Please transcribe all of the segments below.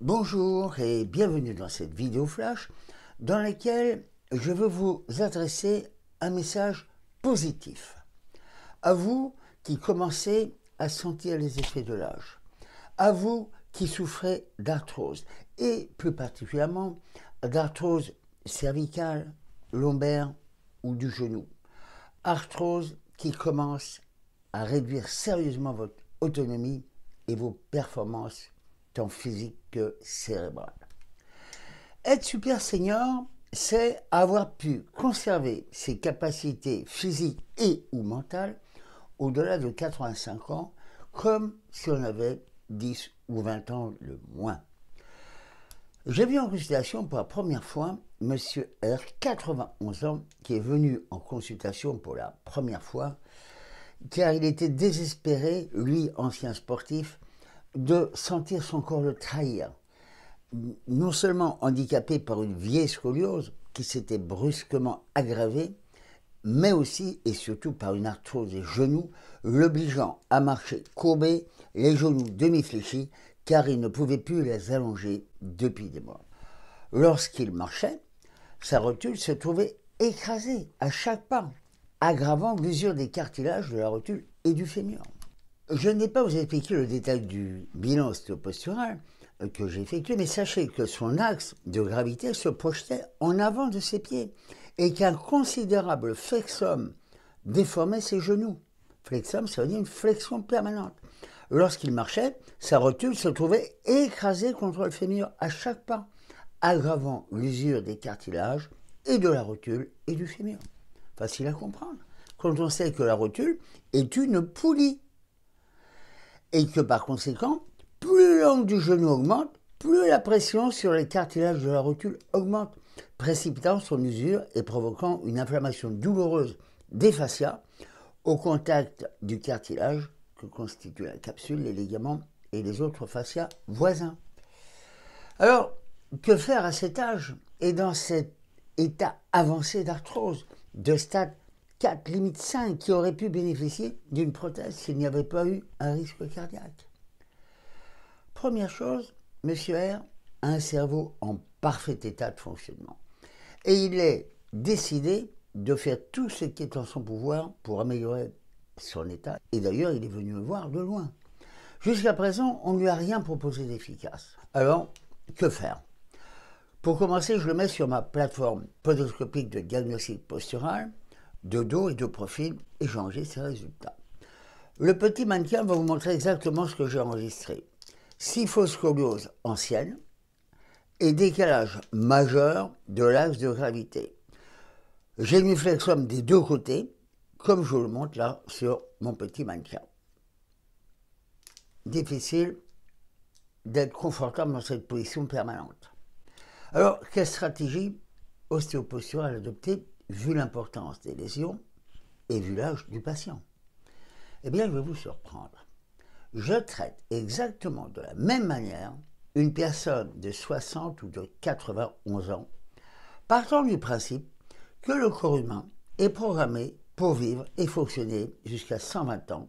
Bonjour et bienvenue dans cette vidéo flash dans laquelle je veux vous adresser un message positif. À vous qui commencez à sentir les effets de l'âge, à vous qui souffrez d'arthrose et plus particulièrement d'arthrose cervicale, lombaire ou du genou. Arthrose qui commence à réduire sérieusement votre autonomie et vos performances physique que cérébrale. Être super senior, c'est avoir pu conserver ses capacités physiques et ou mentales au-delà de 85 ans, comme si on avait 10 ou 20 ans le moins. J'ai vu en consultation pour la première fois M. R, 91 ans, qui est venu en consultation pour la première fois, car il était désespéré, lui, ancien sportif, de sentir son corps le trahir. Non seulement handicapé par une vieille scoliose qui s'était brusquement aggravée, mais aussi et surtout par une arthrose des genoux, l'obligeant à marcher courbé, les genoux demi-fléchis, car il ne pouvait plus les allonger depuis des mois. Lorsqu'il marchait, sa rotule se trouvait écrasée à chaque pas, aggravant l'usure des cartilages de la rotule et du fémur. Je n'ai pas vous expliqué le détail du bilan postural euh, que j'ai effectué, mais sachez que son axe de gravité se projetait en avant de ses pieds et qu'un considérable flexum déformait ses genoux. Flexum, ça veut dire une flexion permanente. Lorsqu'il marchait, sa rotule se trouvait écrasée contre le fémur à chaque pas, aggravant l'usure des cartilages et de la rotule et du fémur. Facile à comprendre. Quand on sait que la rotule est une poulie et que par conséquent, plus l'angle du genou augmente, plus la pression sur les cartilages de la rotule augmente, précipitant son usure et provoquant une inflammation douloureuse des fascias au contact du cartilage que constituent la capsule, les ligaments et les autres fascias voisins. Alors, que faire à cet âge et dans cet état avancé d'arthrose de stade 4, limite 5 qui auraient pu bénéficier d'une prothèse s'il n'y avait pas eu un risque cardiaque. Première chose, M. R a un cerveau en parfait état de fonctionnement. Et il est décidé de faire tout ce qui est en son pouvoir pour améliorer son état. Et d'ailleurs, il est venu me voir de loin. Jusqu'à présent, on ne lui a rien proposé d'efficace. Alors, que faire Pour commencer, je le mets sur ma plateforme podoscopique de diagnostic postural de dos et de profil, et changer ses résultats. Le petit mannequin va vous montrer exactement ce que j'ai enregistré. scolioses ancienne et décalage majeur de l'axe de gravité. J'ai une flexum des deux côtés, comme je vous le montre là sur mon petit mannequin. Difficile d'être confortable dans cette position permanente. Alors, quelle stratégie ostéoposturale adopter vu l'importance des lésions et vu l'âge du patient. Eh bien, je vais vous surprendre. Je traite exactement de la même manière une personne de 60 ou de 91 ans, partant du principe que le corps humain est programmé pour vivre et fonctionner jusqu'à 120 ans,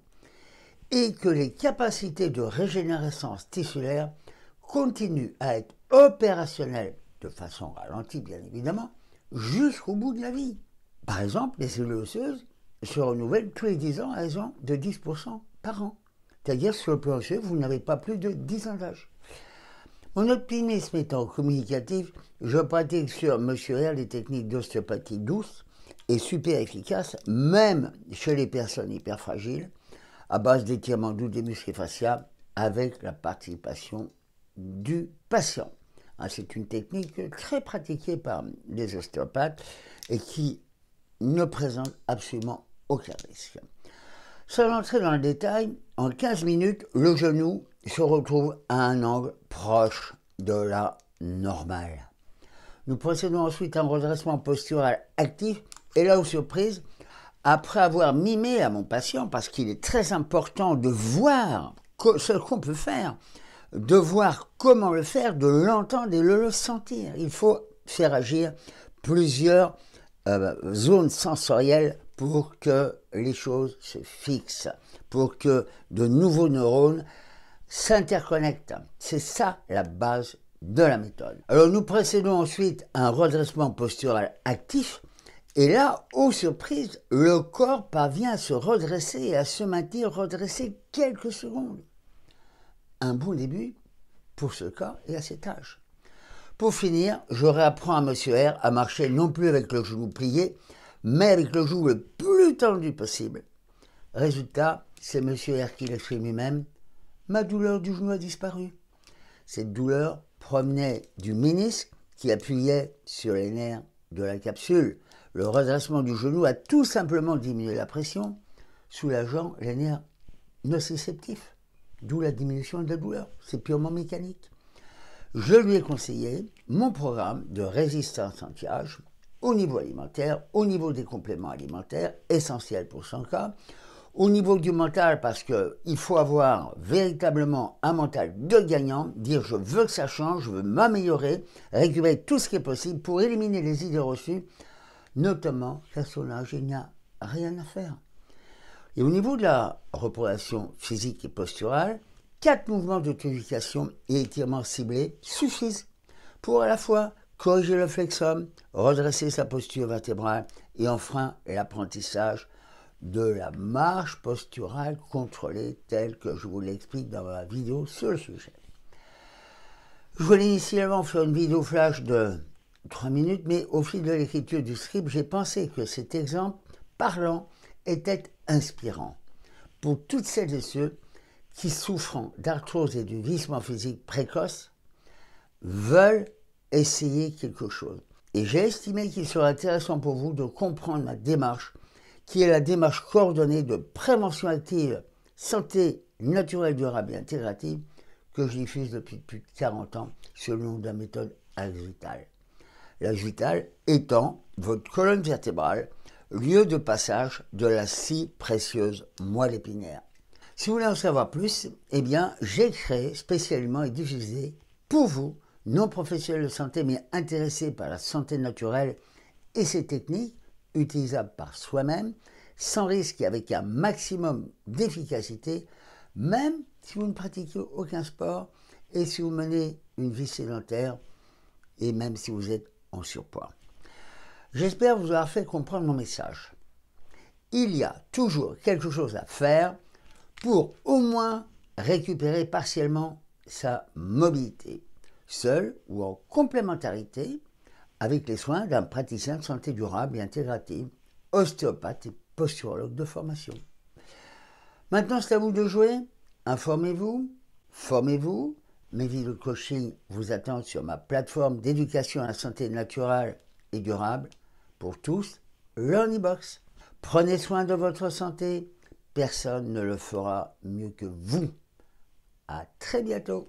et que les capacités de régénérescence tissulaire continuent à être opérationnelles de façon ralentie bien évidemment, jusqu'au bout de la vie. Par exemple, les cellules osseuses se renouvellent tous les 10 ans à raison de 10% par an. C'est-à-dire, sur le plan vous n'avez pas plus de 10 ans d'âge. Mon optimisme étant communicatif, je pratique sur Monsieur R les techniques d'ostéopathie douce et super efficaces, même chez les personnes hyper fragiles, à base d'étirements doux des muscles faciales, avec la participation du patient. Ah, c'est une technique très pratiquée par les ostéopathes et qui ne présente absolument aucun risque. Sans entrer dans le détail, en 15 minutes, le genou se retrouve à un angle proche de la normale. Nous procédons ensuite à un redressement postural actif et là, aux surprises, après avoir mimé à mon patient, parce qu'il est très important de voir ce qu'on peut faire, de voir comment le faire, de l'entendre et de le sentir. Il faut faire agir plusieurs euh, zones sensorielles pour que les choses se fixent, pour que de nouveaux neurones s'interconnectent. C'est ça la base de la méthode. Alors nous précédons ensuite un redressement postural actif. Et là, aux surprises, le corps parvient à se redresser et à se maintenir redressé quelques secondes un bon début pour ce cas et à cet âge. Pour finir, je réapprends à M. R à marcher non plus avec le genou plié, mais avec le genou le plus tendu possible. Résultat, c'est M. R qui fait lui-même. Ma douleur du genou a disparu. Cette douleur provenait du ministre qui appuyait sur les nerfs de la capsule. Le redressement du genou a tout simplement diminué la pression, soulageant les nerfs nociceptifs d'où la diminution de la douleur. C'est purement mécanique. Je lui ai conseillé mon programme de résistance anti-âge au niveau alimentaire, au niveau des compléments alimentaires, essentiels pour son cas, au niveau du mental, parce qu'il faut avoir véritablement un mental de gagnant, dire je veux que ça change, je veux m'améliorer, récupérer tout ce qui est possible pour éliminer les idées reçues, notamment son âge il n'y a rien à faire. Et au niveau de la représentation physique et posturale, quatre mouvements de et étirement ciblés suffisent pour à la fois corriger le flexum, redresser sa posture vertébrale et enfin l'apprentissage de la marche posturale contrôlée telle que je vous l'explique dans ma vidéo sur le sujet. Je voulais initialement faire une vidéo flash de 3 minutes, mais au fil de l'écriture du script, j'ai pensé que cet exemple parlant était inspirant pour toutes celles et ceux qui souffrant d'arthrose et du vieillissement physique précoce veulent essayer quelque chose. Et j'ai estimé qu'il serait intéressant pour vous de comprendre ma démarche, qui est la démarche coordonnée de prévention active, santé naturelle, durable et intégrative, que je diffuse depuis plus de 40 ans selon la méthode agitale. L'agitale étant votre colonne vertébrale lieu de passage de la si précieuse moelle épinière. Si vous voulez en savoir plus, eh bien, j'ai créé spécialement et diffusé pour vous, non professionnels de santé, mais intéressés par la santé naturelle et ses techniques, utilisables par soi-même, sans risque et avec un maximum d'efficacité, même si vous ne pratiquez aucun sport et si vous menez une vie sédentaire et même si vous êtes en surpoids. J'espère vous avoir fait comprendre mon message. Il y a toujours quelque chose à faire pour au moins récupérer partiellement sa mobilité, seule ou en complémentarité avec les soins d'un praticien de santé durable et intégrative, ostéopathe et posturologue de formation. Maintenant, c'est à vous de jouer. Informez-vous, formez-vous. Mes vidéos coaching vous attendent sur ma plateforme d'éducation à la santé naturelle et durable pour tous Box, Prenez soin de votre santé, personne ne le fera mieux que vous. À très bientôt.